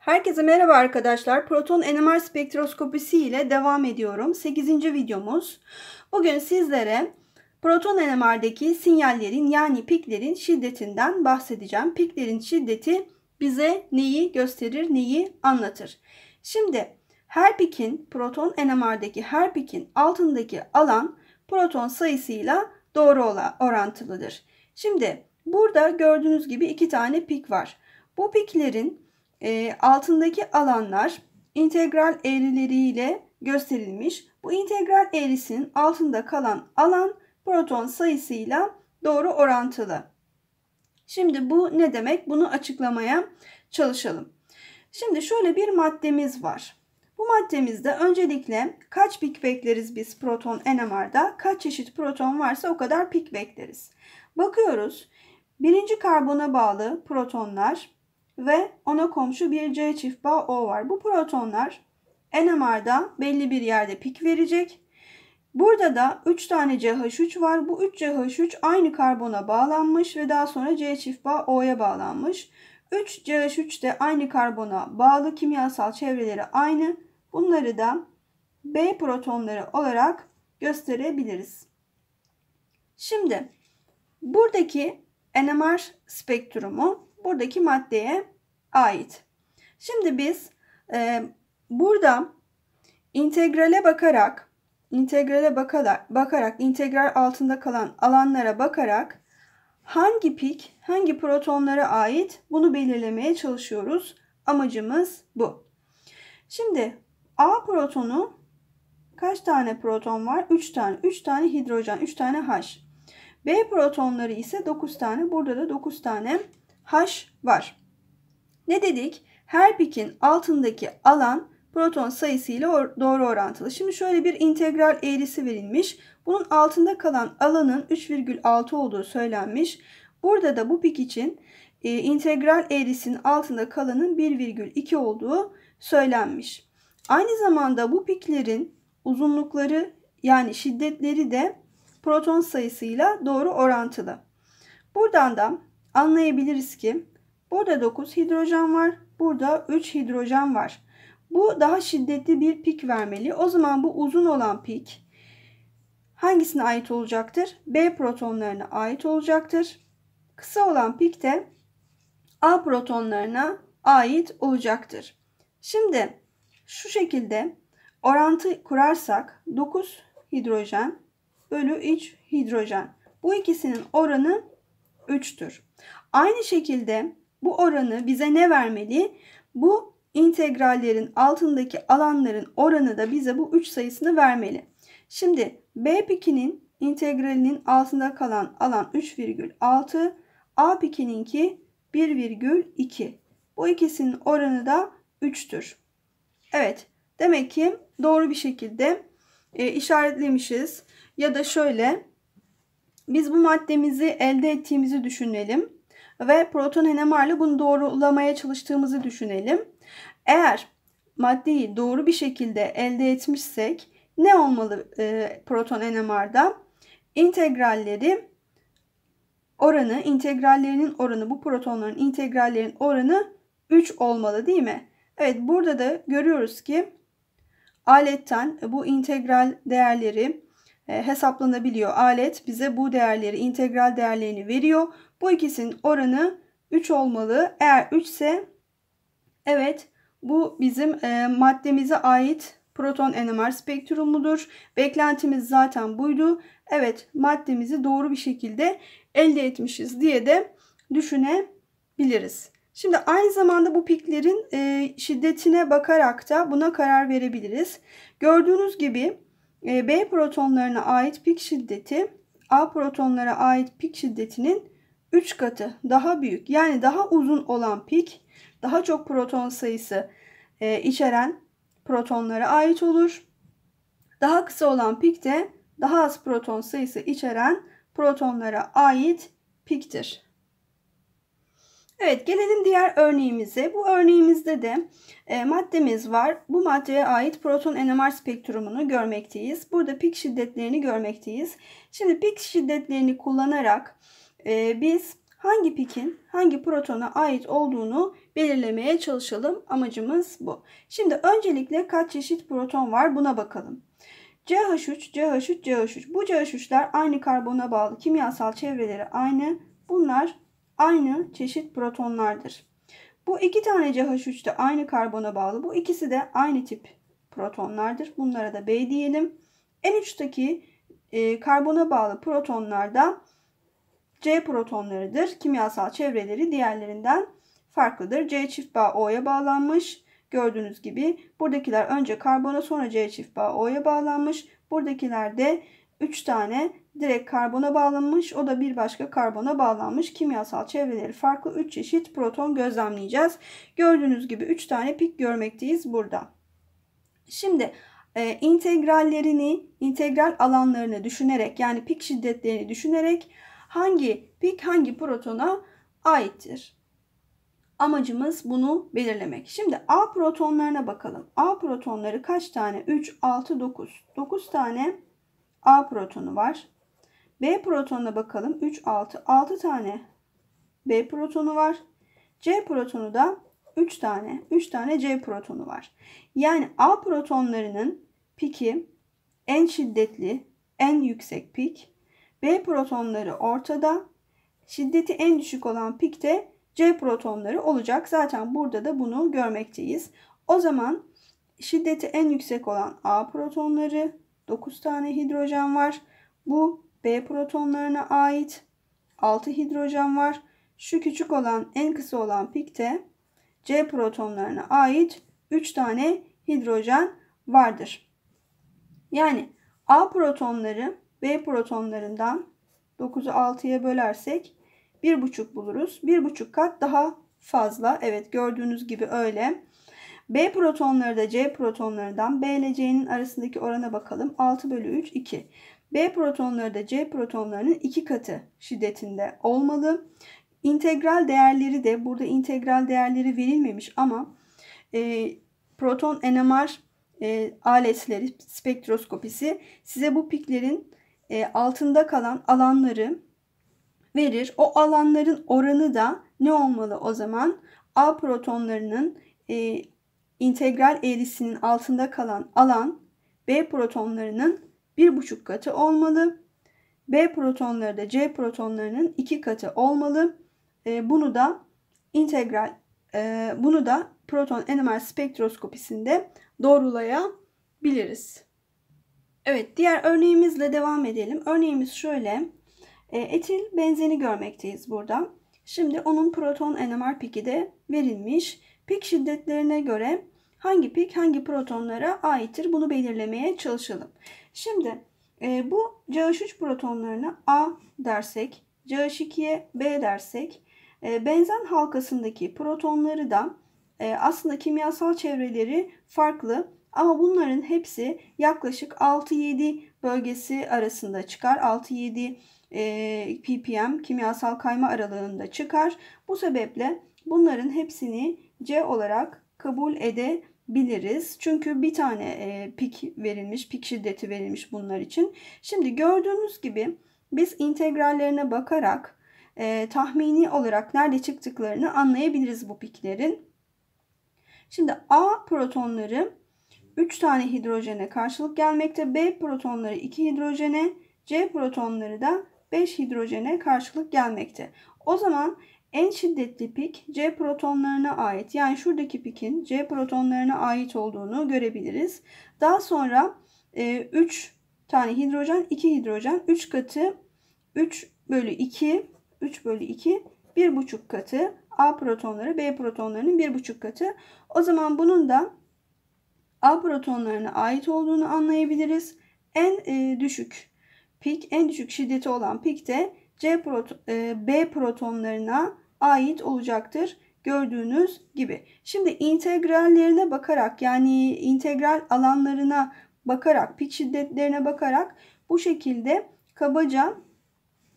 Herkese merhaba arkadaşlar. Proton NMR spektroskopisi ile devam ediyorum. 8. videomuz. Bugün sizlere proton NMR'deki sinyallerin yani piklerin şiddetinden bahsedeceğim. Piklerin şiddeti bize neyi gösterir, neyi anlatır. Şimdi her pikin proton NMR'deki her pikin altındaki alan proton sayısıyla doğru orantılıdır. Şimdi burada gördüğünüz gibi iki tane pik var. Bu piklerin e, altındaki alanlar integral eğrileriyle gösterilmiş. Bu integral eğrisinin altında kalan alan proton sayısıyla doğru orantılı. Şimdi bu ne demek? Bunu açıklamaya çalışalım. Şimdi şöyle bir maddemiz var. Bu maddemizde öncelikle kaç pik bekleriz biz proton NMR'da? Kaç çeşit proton varsa o kadar pik bekleriz. Bakıyoruz. Birinci karbona bağlı protonlar ve ona komşu bir C çift bağ O var. Bu protonlar NMR'da belli bir yerde pik verecek. Burada da 3 tane CH3 var. Bu 3 CH3 aynı karbona bağlanmış ve daha sonra C çift bağ O'ya bağlanmış. 3 CH3 de aynı karbona bağlı. Kimyasal çevreleri aynı. Bunları da B protonları olarak gösterebiliriz. Şimdi buradaki NMR spektrumu buradaki maddeye ait. Şimdi biz e, burada integrale bakarak integrale bakarak, bakarak integral altında kalan alanlara bakarak hangi pik hangi protonlara ait bunu belirlemeye çalışıyoruz. Amacımız bu. Şimdi A protonu kaç tane proton var? 3 tane. 3 tane hidrojen, 3 tane H. B protonları ise 9 tane. Burada da 9 tane H var. Ne dedik? Her pikin altındaki alan proton sayısıyla doğru orantılı. Şimdi şöyle bir integral eğrisi verilmiş. Bunun altında kalan alanın 3,6 olduğu söylenmiş. Burada da bu pik için e, integral eğrisinin altında kalanın 1,2 olduğu söylenmiş. Aynı zamanda bu piklerin uzunlukları yani şiddetleri de proton sayısıyla doğru orantılı. Buradan da anlayabiliriz ki burada 9 hidrojen var, burada 3 hidrojen var. Bu daha şiddetli bir pik vermeli. O zaman bu uzun olan pik hangisine ait olacaktır? B protonlarına ait olacaktır. Kısa olan pik de A protonlarına ait olacaktır. Şimdi şu şekilde orantı kurarsak 9 hidrojen bölü 3 hidrojen. Bu ikisinin oranı 3'tür. Aynı şekilde bu oranı bize ne vermeli? Bu integrallerin altındaki alanların oranı da bize bu 3 sayısını vermeli. Şimdi B pikinin integralinin altında kalan alan 3,6, A pikininki 1,2. Bu ikisinin oranı da 3'tür. Evet, demek ki doğru bir şekilde e, işaretlemişiz. Ya da şöyle biz bu maddemizi elde ettiğimizi düşünelim ve proton enemarlı bunu doğrulamaya çalıştığımızı düşünelim. Eğer maddeyi doğru bir şekilde elde etmişsek ne olmalı e, proton NMR'da? İntegralleri oranı, integrallerinin oranı, bu protonların integrallerin oranı 3 olmalı değil mi? Evet burada da görüyoruz ki aletten bu integral değerleri e, hesaplanabiliyor. Alet bize bu değerleri, integral değerlerini veriyor. Bu ikisinin oranı 3 olmalı. Eğer 3 ise evet bu bizim e, maddemize ait proton NMR spektrumudur. Beklentimiz zaten buydu. Evet maddemizi doğru bir şekilde elde etmişiz diye de düşünebiliriz. Şimdi aynı zamanda bu piklerin e, şiddetine bakarak da buna karar verebiliriz. Gördüğünüz gibi ee, B protonlarına ait pik şiddeti A protonlara ait pik şiddetinin 3 katı daha büyük yani daha uzun olan pik daha çok proton sayısı e, içeren protonlara ait olur. Daha kısa olan pik de daha az proton sayısı içeren protonlara ait piktir. Evet gelelim diğer örneğimize. Bu örneğimizde de e, maddemiz var. Bu maddeye ait proton NMR spektrumunu görmekteyiz. Burada pik şiddetlerini görmekteyiz. Şimdi pik şiddetlerini kullanarak e, biz hangi pikin hangi protona ait olduğunu belirlemeye çalışalım. Amacımız bu. Şimdi öncelikle kaç çeşit proton var buna bakalım. CH3, CH3, CH3. Bu CH3'ler aynı karbona bağlı kimyasal çevreleri aynı. Bunlar aynı çeşit protonlardır. Bu iki tane CH3 de aynı karbona bağlı. Bu ikisi de aynı tip protonlardır. Bunlara da B diyelim. N3'teki e, karbona bağlı protonlar da C protonlarıdır. Kimyasal çevreleri diğerlerinden farklıdır. C çift bağ O'ya bağlanmış. Gördüğünüz gibi buradakiler önce karbona sonra C çift bağ O'ya bağlanmış. Buradakiler de 3 tane direkt karbona bağlanmış. O da bir başka karbona bağlanmış. Kimyasal çevreleri farklı 3 çeşit proton gözlemleyeceğiz. Gördüğünüz gibi 3 tane pik görmekteyiz burada. Şimdi e, integrallerini, integral alanlarını düşünerek yani pik şiddetlerini düşünerek hangi pik hangi protona aittir? Amacımız bunu belirlemek. Şimdi A protonlarına bakalım. A protonları kaç tane? 3, 6, 9. 9 tane A protonu var. B protonuna bakalım. 3, 6. 6 tane B protonu var. C protonu da 3 tane. 3 tane C protonu var. Yani A protonlarının piki en şiddetli, en yüksek pik. B protonları ortada. Şiddeti en düşük olan pik de C protonları olacak. Zaten burada da bunu görmekteyiz. O zaman şiddeti en yüksek olan A protonları, 9 tane hidrojen var. Bu B protonlarına ait 6 hidrojen var. Şu küçük olan en kısa olan pikte C protonlarına ait 3 tane hidrojen vardır. Yani A protonları B protonlarından 9'u 6'ya bölersek 1,5 buluruz. 1,5 kat daha fazla. Evet gördüğünüz gibi öyle. B protonları da C protonlarından B ile C'nin arasındaki orana bakalım. 6 bölü 3 2. B protonları da C protonlarının 2 katı şiddetinde olmalı. İntegral değerleri de burada integral değerleri verilmemiş ama e, proton NMR e, aletleri spektroskopisi size bu piklerin e, altında kalan alanları verir. O alanların oranı da ne olmalı o zaman? A protonlarının e, integral eğrisinin altında kalan alan B protonlarının 1,5 katı olmalı. B protonları da C protonlarının 2 katı olmalı. E, bunu da integral e, bunu da proton NMR spektroskopisinde doğrulayabiliriz. Evet diğer örneğimizle devam edelim. Örneğimiz şöyle. E, etil benzeni görmekteyiz burada. Şimdi onun proton NMR piki de verilmiş. Pik şiddetlerine göre hangi pik hangi protonlara aittir bunu belirlemeye çalışalım. Şimdi e, bu CH3 protonlarını A dersek, CH2'ye B dersek e, benzen halkasındaki protonları da e, aslında kimyasal çevreleri farklı ama bunların hepsi yaklaşık 6-7 bölgesi arasında çıkar. 6-7 e, ppm kimyasal kayma aralığında çıkar. Bu sebeple bunların hepsini C olarak kabul edebiliriz. Çünkü bir tane e, pik verilmiş, pik şiddeti verilmiş bunlar için. Şimdi gördüğünüz gibi biz integrallerine bakarak e, tahmini olarak nerede çıktıklarını anlayabiliriz bu piklerin. Şimdi A protonları 3 tane hidrojene karşılık gelmekte. B protonları 2 hidrojene, C protonları da 5 hidrojene karşılık gelmekte. O zaman en şiddetli pik C protonlarına ait yani şuradaki pikin C protonlarına ait olduğunu görebiliriz. Daha sonra 3 e, tane hidrojen 2 hidrojen 3 katı 3 bölü 2 3 bölü 2 bir buçuk katı A protonları B protonlarının bir buçuk katı. O zaman bunun da A protonlarına ait olduğunu anlayabiliriz. En e, düşük pik en düşük şiddeti olan pik de C proton, e, B protonlarına ait olacaktır. Gördüğünüz gibi. Şimdi integrallerine bakarak yani integral alanlarına bakarak, pik şiddetlerine bakarak bu şekilde kabaca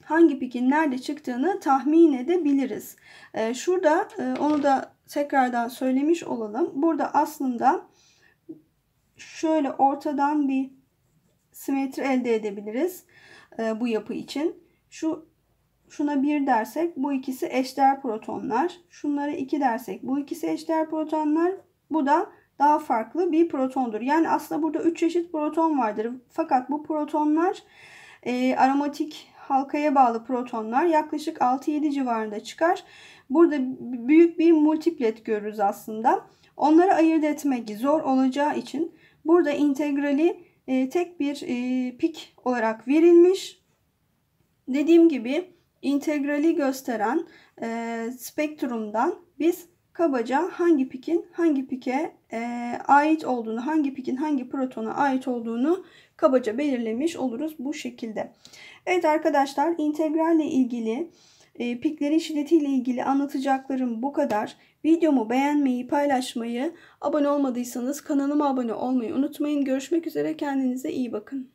hangi pikin nerede çıktığını tahmin edebiliriz. E, şurada e, onu da tekrardan söylemiş olalım. Burada aslında şöyle ortadan bir simetri elde edebiliriz e, bu yapı için. Şu Şuna 1 dersek bu ikisi eşdeğer protonlar. Şunlara 2 dersek bu ikisi eşdeğer protonlar. Bu da daha farklı bir protondur. Yani aslında burada 3 çeşit proton vardır. Fakat bu protonlar e, aromatik halkaya bağlı protonlar yaklaşık 6-7 civarında çıkar. Burada büyük bir multiplet görürüz aslında. Onları ayırt etmek zor olacağı için burada integrali e, tek bir e, pik olarak verilmiş. Dediğim gibi integrali gösteren e, spektrumdan biz kabaca hangi pikin hangi pike e, ait olduğunu, hangi pikin hangi protona ait olduğunu kabaca belirlemiş oluruz bu şekilde. Evet arkadaşlar integralle ilgili e, piklerin şiddetiyle ilgili anlatacaklarım bu kadar. Videomu beğenmeyi, paylaşmayı, abone olmadıysanız kanalıma abone olmayı unutmayın. Görüşmek üzere kendinize iyi bakın.